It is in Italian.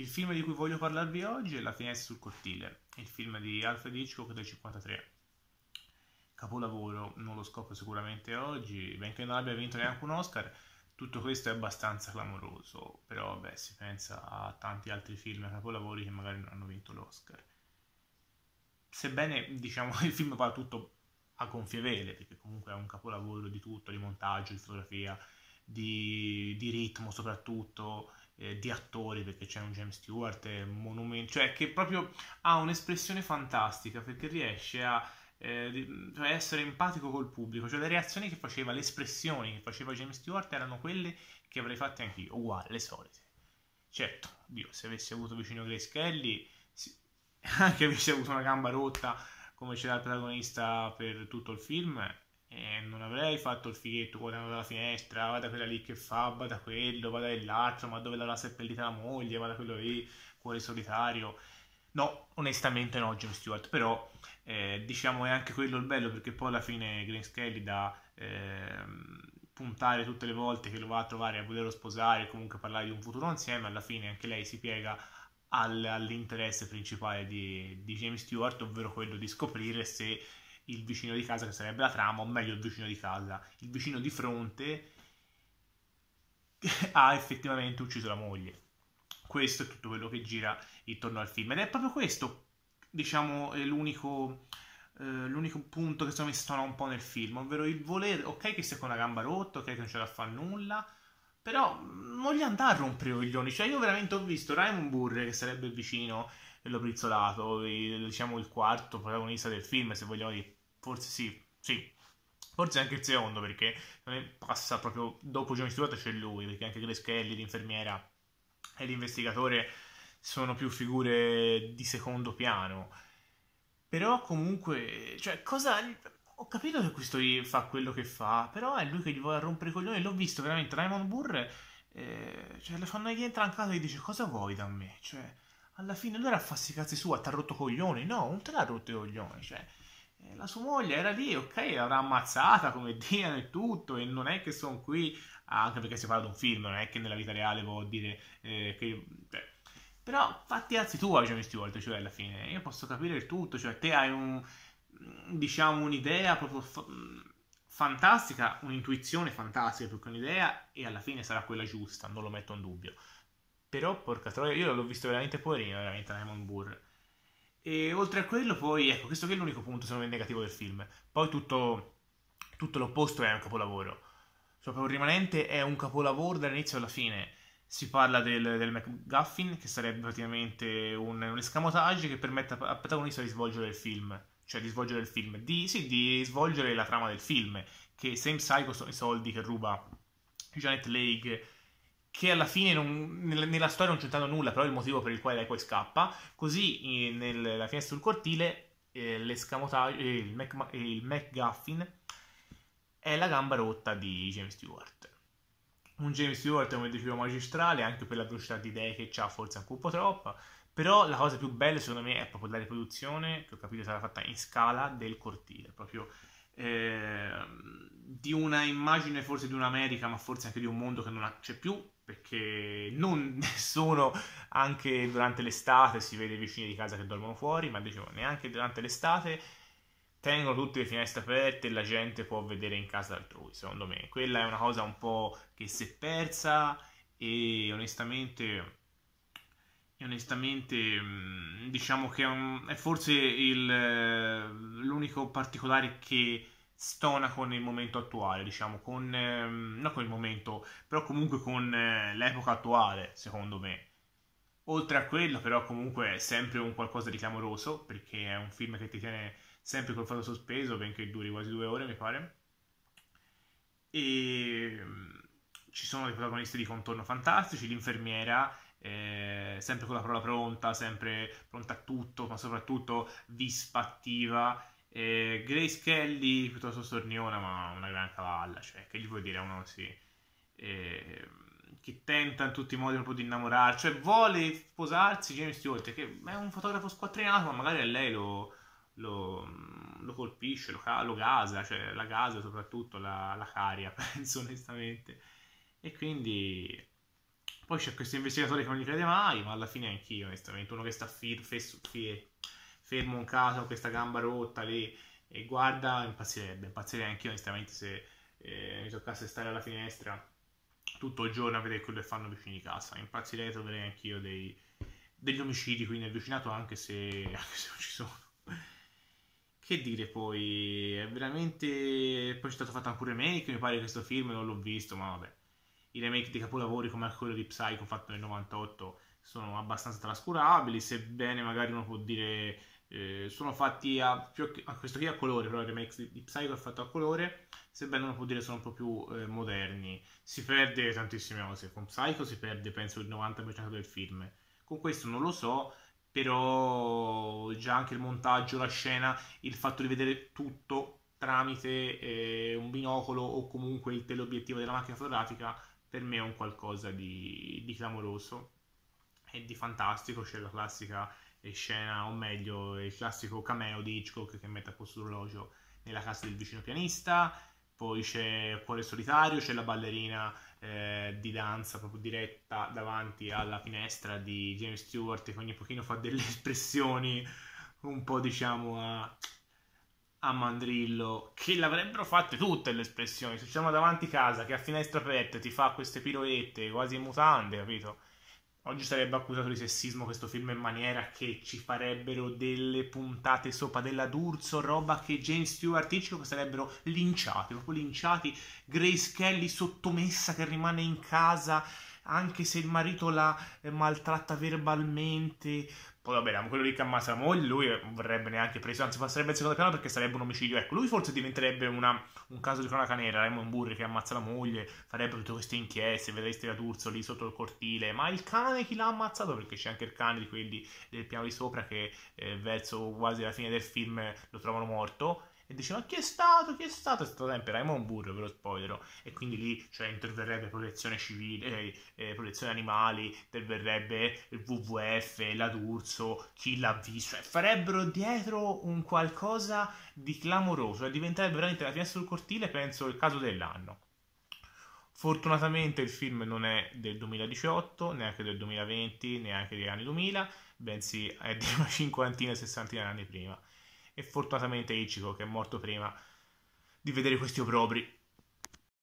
Il film di cui voglio parlarvi oggi è La finestra sul cortile, il film di Alfred Hitchcock del 1953. Capolavoro, non lo scopro sicuramente oggi, benché non abbia vinto neanche un Oscar, tutto questo è abbastanza clamoroso, però beh, si pensa a tanti altri film e capolavori che magari non hanno vinto l'Oscar. Sebbene, diciamo, il film va tutto a gonfie vele, perché comunque è un capolavoro di tutto, di montaggio, di fotografia, di, di ritmo soprattutto, eh, di attori, perché c'è un James Stewart, un monumento, cioè che proprio ha un'espressione fantastica, perché riesce a eh, cioè essere empatico col pubblico, cioè le reazioni che faceva, le espressioni che faceva James Stewart erano quelle che avrei fatte anch'io, uguale le solite. Certo, Dio, se avessi avuto vicino Grace Kelly, sì, anche avessi avuto una gamba rotta come c'era il protagonista per tutto il film, eh, non avrei fatto il fighetto guardando dalla finestra, ah, vada quella lì che fa, vada quello, vada l'altro, ma dove l'avrà seppellita la moglie, vada quello lì, cuore solitario. No, onestamente no, Jim Stewart, però eh, diciamo è anche quello il bello perché poi alla fine Green Skelly da eh, puntare tutte le volte che lo va a trovare a volerlo sposare, comunque parlare di un futuro insieme, alla fine anche lei si piega all'interesse principale di, di James Stewart, ovvero quello di scoprire se il vicino di casa che sarebbe la trama, o meglio il vicino di casa, il vicino di fronte ha effettivamente ucciso la moglie. Questo è tutto quello che gira intorno al film ed è proprio questo, diciamo, l'unico, eh, l'unico punto che mi me stona un po' nel film, ovvero il volere, ok che stai con la gamba rotta, ok che non c'è da fare nulla, però non gli andare a rompere i coglioni, cioè io veramente ho visto Raymond Burre che sarebbe vicino dello Prizzolato, il, diciamo il quarto protagonista del film, se vogliamo dire, forse sì, sì, forse anche il secondo perché passa proprio dopo Johnny Stewart c'è lui, perché anche Grace Kelly, l'infermiera e l'investigatore sono più figure di secondo piano. Però comunque, cioè, cosa ho capito che questo fa quello che fa, però è lui che gli vuole rompere i coglioni. L'ho visto veramente. Raymond Burr, eh, cioè, le fanno gli entra in casa e gli dice: Cosa vuoi da me? Cioè, alla fine non era a farsi cazzi sua, ha rotto coglioni, no, non te l'ha rotto i coglioni, cioè, eh, la sua moglie era lì, ok, l'avrà ammazzata come Diano e tutto, e non è che sono qui, anche perché si parla di un film, non è che nella vita reale vuol dire eh, che... Beh. Cioè, però fatti alzi tu a James Stewart, cioè alla fine, io posso capire il tutto, cioè te hai un, diciamo, un'idea proprio fa- fantastica, un'intuizione fantastica più che un'idea, e alla fine sarà quella giusta, non lo metto in dubbio però, porca troia, io l'ho visto veramente poverino, veramente, Raymond Burr. E oltre a quello, poi, ecco, questo che è l'unico punto, secondo me, negativo del film. Poi tutto, tutto l'opposto è un capolavoro. Cioè, proprio rimanente è un capolavoro dall'inizio alla fine. Si parla del, del McGuffin, che sarebbe praticamente un, un escamotage che permette al protagonista di svolgere il film. Cioè, di svolgere il film, di, sì, di svolgere la trama del film. Che Sam Psycho sono i soldi che ruba Janet Leigh che alla fine non, nella, storia non c'entrano nulla, però è il motivo per il quale lei poi scappa. Così nella finestra sul cortile eh, l'escamotaggio, eh, il, McGuffin eh, il è la gamba rotta di James Stewart. Un James Stewart, come dicevo, magistrale, anche per la velocità di idee che ha, forse anche un po' troppa. Però la cosa più bella, secondo me, è proprio la riproduzione, che ho capito sarà fatta in scala, del cortile. Proprio eh, di una immagine forse di un'America, ma forse anche di un mondo che non c'è più, perché non nessuno, anche durante l'estate, si vede i vicini di casa che dormono fuori, ma dicevo, neanche durante l'estate tengono tutte le finestre aperte e la gente può vedere in casa altrui, secondo me. Quella è una cosa un po' che si è persa e onestamente onestamente, mm, diciamo che è, un, è forse il, eh, l'unico particolare che stona con il momento attuale, diciamo, con, ehm, non con il momento, però comunque con eh, l'epoca attuale, secondo me. Oltre a quello, però, comunque è sempre un qualcosa di clamoroso, perché è un film che ti tiene sempre col foto sospeso, benché duri quasi due ore, mi pare. E mm, ci sono dei protagonisti di contorno fantastici, l'infermiera eh, sempre con la parola pronta, sempre pronta a tutto, ma soprattutto dispattiva. Eh, Grace Kelly piuttosto storniona, ma una gran cavalla, cioè che gli vuoi dire a uno sì. Eh, che tenta in tutti i modi proprio di innamorarsi, cioè vuole sposarsi James Stewart, che è un fotografo squattrinato, ma magari a lei lo, lo, lo colpisce, lo, lo, gasa, cioè la gasa soprattutto, la, la caria, penso onestamente. E quindi poi c'è questo investigatore che non gli crede mai, ma alla fine anch'io, onestamente, uno che sta fir- fes- fir- fermo un caso, con questa gamba rotta lì, e guarda, impazzirebbe, impazzirebbe anch'io, onestamente, se eh, mi toccasse stare alla finestra tutto il giorno a vedere quello che fanno vicini di casa. Impazzirei, troverei anch'io dei, degli omicidi qui nel vicinato, anche se, anche se non ci sono. Che dire poi, è veramente... Poi c'è stato fatto anche un remake, mi pare che questo film non l'ho visto, ma vabbè i remake di capolavori come quello di Psycho fatto nel 98 sono abbastanza trascurabili, sebbene magari uno può dire eh, sono fatti a, più, a questo qui a colore, però il remake di, di Psycho è fatto a colore, sebbene uno può dire sono un po' più eh, moderni. Si perde tantissime cose, con Psycho si perde penso il 90% del film. Con questo non lo so, però già anche il montaggio, la scena, il fatto di vedere tutto tramite eh, un binocolo o comunque il teleobiettivo della macchina fotografica per me è un qualcosa di, di clamoroso e di fantastico. C'è la classica eh, scena, o meglio, il classico cameo di Hitchcock che mette a posto l'orologio nella casa del vicino pianista. Poi c'è Cuore solitario, c'è la ballerina eh, di danza proprio diretta davanti alla finestra di James Stewart che ogni pochino fa delle espressioni un po' diciamo a a Mandrillo che l'avrebbero fatte tutte le espressioni. Se siamo davanti casa che a finestra aperta ti fa queste piroette quasi mutande, capito? Oggi sarebbe accusato di sessismo questo film in maniera che ci farebbero delle puntate sopra della D'Urso, roba che James Stewart Hitchcock sarebbero linciati, proprio linciati. Grace Kelly sottomessa che rimane in casa anche se il marito la maltratta verbalmente, poi vabbè, quello lì che ammazza la moglie, lui vorrebbe neanche preso, anzi passerebbe in secondo piano perché sarebbe un omicidio. Ecco, lui forse diventerebbe una, un caso di cronaca nera, Raymond Burri che ammazza la moglie, farebbe tutte queste inchieste, vedreste la Turzo lì sotto il cortile, ma il cane chi l'ha ammazzato? Perché c'è anche il cane di quelli del piano di sopra che eh, verso quasi la fine del film lo trovano morto e dicevano chi è stato, chi è stato, è stato sempre Raymond Burro, ve lo spoilerò, e quindi lì cioè, interverrebbe protezione civile, eh, eh, protezione animali, interverrebbe il WWF, la D'Urso, chi l'ha visto, cioè, farebbero dietro un qualcosa di clamoroso, e eh, diventerebbe veramente la finestra sul cortile, penso, il caso dell'anno. Fortunatamente il film non è del 2018, neanche del 2020, neanche degli anni 2000, bensì è di una cinquantina, sessantina di anni prima e fortunatamente Ichigo che è morto prima di vedere questi obrobri.